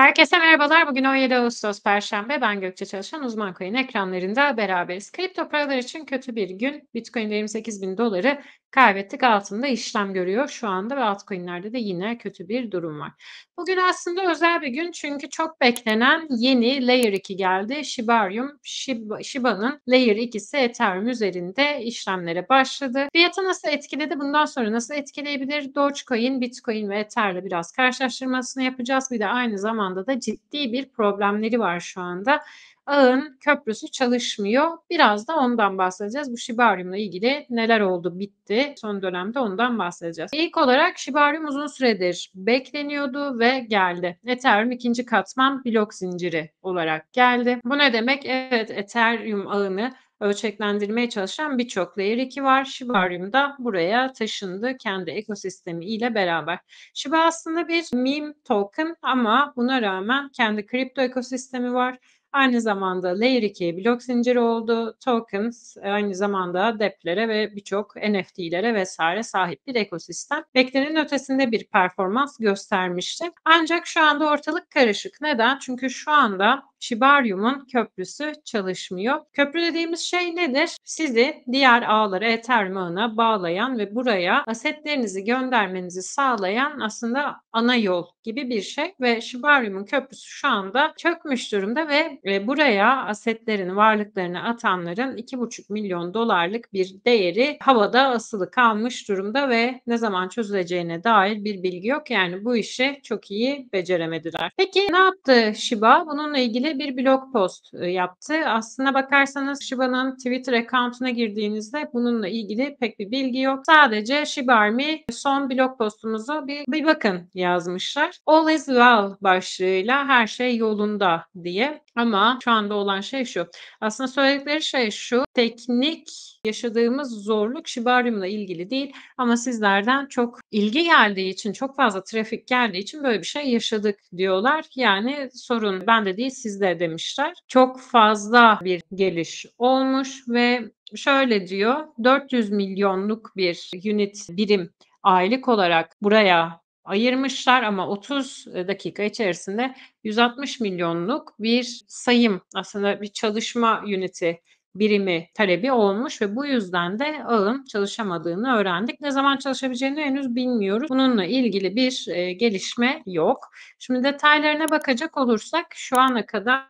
Herkese merhabalar. Bugün 17 Ağustos Perşembe. Ben Gökçe Çalışan Uzman Coin ekranlarında beraberiz. Kripto paralar için kötü bir gün. Bitcoin 28 bin doları kaybettik. Altında işlem görüyor şu anda ve altcoinlerde de yine kötü bir durum var. Bugün aslında özel bir gün çünkü çok beklenen yeni Layer 2 geldi. Shibarium, Shiba, Shiba'nın Layer 2'si Ethereum üzerinde işlemlere başladı. Fiyatı nasıl etkiledi? Bundan sonra nasıl etkileyebilir? Dogecoin, Bitcoin ve Ether'le biraz karşılaştırmasını yapacağız. Bir de aynı zamanda anlamda da ciddi bir problemleri var şu anda. Ağın köprüsü çalışmıyor. Biraz da ondan bahsedeceğiz. Bu Şibaryum'la ilgili neler oldu, bitti. Son dönemde ondan bahsedeceğiz. İlk olarak Şibaryum uzun süredir bekleniyordu ve geldi. Ethereum ikinci katman blok zinciri olarak geldi. Bu ne demek? Evet Ethereum ağını ölçeklendirmeye çalışan birçok layer 2 var. Shibarium da buraya taşındı kendi ekosistemi ile beraber. Shiba aslında bir meme token ama buna rağmen kendi kripto ekosistemi var Aynı zamanda Layer 2 blok zinciri oldu. Tokens e, aynı zamanda dep'lere ve birçok NFT'lere vesaire sahip bir ekosistem. Beklenenin ötesinde bir performans göstermişti. Ancak şu anda ortalık karışık. Neden? Çünkü şu anda Shibarium'un köprüsü çalışmıyor. Köprü dediğimiz şey nedir? Sizi diğer ağlara, Ethereum ağına bağlayan ve buraya asetlerinizi göndermenizi sağlayan aslında ana yol gibi bir şey ve Shibarium'un köprüsü şu anda çökmüş durumda ve e, buraya asetlerini, varlıklarını atanların 2,5 milyon dolarlık bir değeri havada asılı kalmış durumda ve ne zaman çözüleceğine dair bir bilgi yok. Yani bu işi çok iyi beceremediler. Peki ne yaptı Shiba? Bununla ilgili bir blog post e, yaptı. Aslına bakarsanız Shiba'nın Twitter account'una girdiğinizde bununla ilgili pek bir bilgi yok. Sadece Shiba Army son blog postumuzu bir, bir bakın yazmışlar. All is well başlığıyla her şey yolunda diye. Ama şu anda olan şey şu. Aslında söyledikleri şey şu. Teknik yaşadığımız zorluk şibaryumla ilgili değil ama sizlerden çok ilgi geldiği için, çok fazla trafik geldiği için böyle bir şey yaşadık diyorlar. Yani sorun bende değil sizde demişler. Çok fazla bir geliş olmuş ve şöyle diyor 400 milyonluk bir unit birim aylık olarak buraya ayırmışlar ama 30 e, dakika içerisinde 160 milyonluk bir sayım aslında bir çalışma üniti birimi talebi olmuş ve bu yüzden de ağın çalışamadığını öğrendik. Ne zaman çalışabileceğini henüz bilmiyoruz. Bununla ilgili bir e, gelişme yok. Şimdi detaylarına bakacak olursak şu ana kadar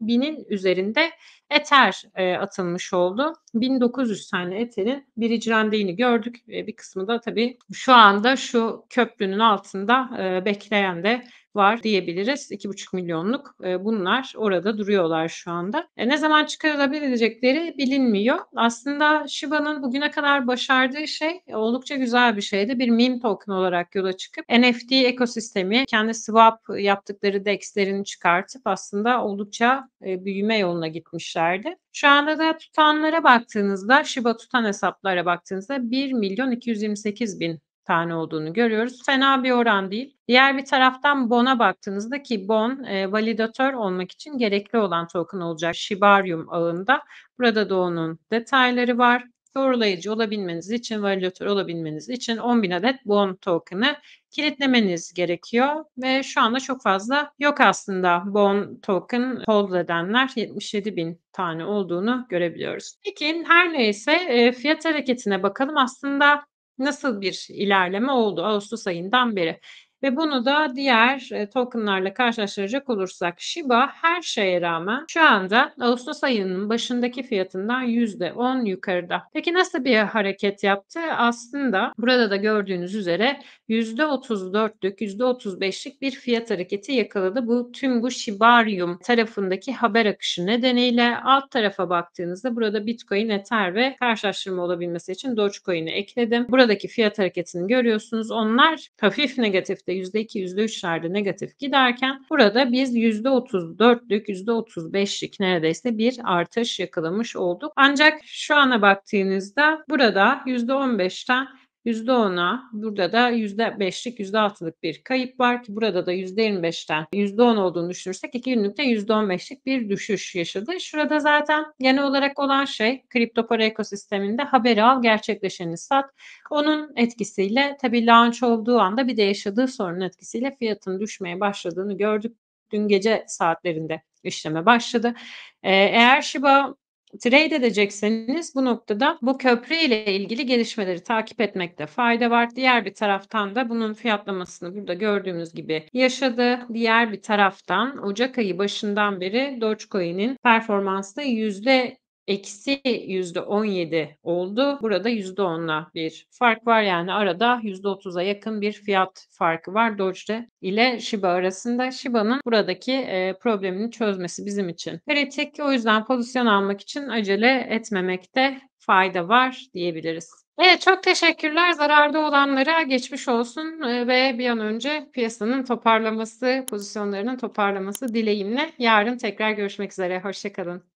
binin üzerinde eter e, atılmış oldu. 1900 tane eterin bir icrandiğini gördük. ve bir kısmı da tabii şu anda şu köprünün altında e, bekleyen de var diyebiliriz. 2,5 milyonluk e, bunlar orada duruyorlar şu anda. E, ne zaman çıkarılabilecekleri bilinmiyor. Aslında Shiba'nın bugüne kadar başardığı şey e, oldukça güzel bir şeydi. Bir meme token olarak yola çıkıp NFT ekosistemi kendi swap yaptıkları dexlerini çıkartıp aslında oldukça büyüme yoluna gitmişlerdi. Şu anda da tutanlara baktığınızda Shiba tutan hesaplara baktığınızda 1 milyon 228 bin tane olduğunu görüyoruz. Fena bir oran değil. Diğer bir taraftan BON'a baktığınızda ki BON e, validatör olmak için gerekli olan token olacak Shibarium ağında. Burada da onun detayları var. Doğrulayıcı olabilmeniz için, validatör olabilmeniz için 10.000 adet BON token'ı kilitlemeniz gerekiyor. Ve şu anda çok fazla yok aslında BON token hold edenler 77.000 tane olduğunu görebiliyoruz. Peki her neyse e, fiyat hareketine bakalım. Aslında nasıl bir ilerleme oldu Ağustos ayından beri? Ve bunu da diğer e, tokenlarla karşılaştıracak olursak Shiba her şeye rağmen şu anda Ağustos ayının başındaki fiyatından %10 yukarıda. Peki nasıl bir hareket yaptı? Aslında burada da gördüğünüz üzere %34'lük, %35'lik bir fiyat hareketi yakaladı. Bu tüm bu Shibarium tarafındaki haber akışı nedeniyle alt tarafa baktığınızda burada Bitcoin, Ether ve karşılaştırma olabilmesi için Dogecoin'i ekledim. Buradaki fiyat hareketini görüyorsunuz. Onlar hafif negatif negatifte %2, %3'lerde negatif giderken burada biz %34'lük, %35'lik neredeyse bir artış yakalamış olduk. Ancak şu ana baktığınızda burada %15'ten %10'a burada da %5'lik %6'lık bir kayıp var ki burada da %25'ten %10 olduğunu düşünürsek 2 günlükte %15'lik bir düşüş yaşadı. Şurada zaten genel olarak olan şey kripto para ekosisteminde haberi al gerçekleşeni sat. Onun etkisiyle tabii launch olduğu anda bir de yaşadığı sorunun etkisiyle fiyatın düşmeye başladığını gördük. Dün gece saatlerinde işleme başladı. Ee, eğer Shiba trade edecekseniz bu noktada bu köprü ile ilgili gelişmeleri takip etmekte fayda var. Diğer bir taraftan da bunun fiyatlamasını burada gördüğümüz gibi yaşadı. Diğer bir taraftan Ocak ayı başından beri Dogecoin'in performansta yüzde eksi yüzde %17 oldu. Burada yüzde %10'la bir fark var. Yani arada yüzde %30'a yakın bir fiyat farkı var Doge ile Shiba arasında. Shiba'nın buradaki e, problemini çözmesi bizim için kritik. O yüzden pozisyon almak için acele etmemekte fayda var diyebiliriz. Evet çok teşekkürler. Zararda olanlara geçmiş olsun e, ve bir an önce piyasanın toparlaması, pozisyonlarının toparlaması dileğimle. Yarın tekrar görüşmek üzere. Hoşçakalın.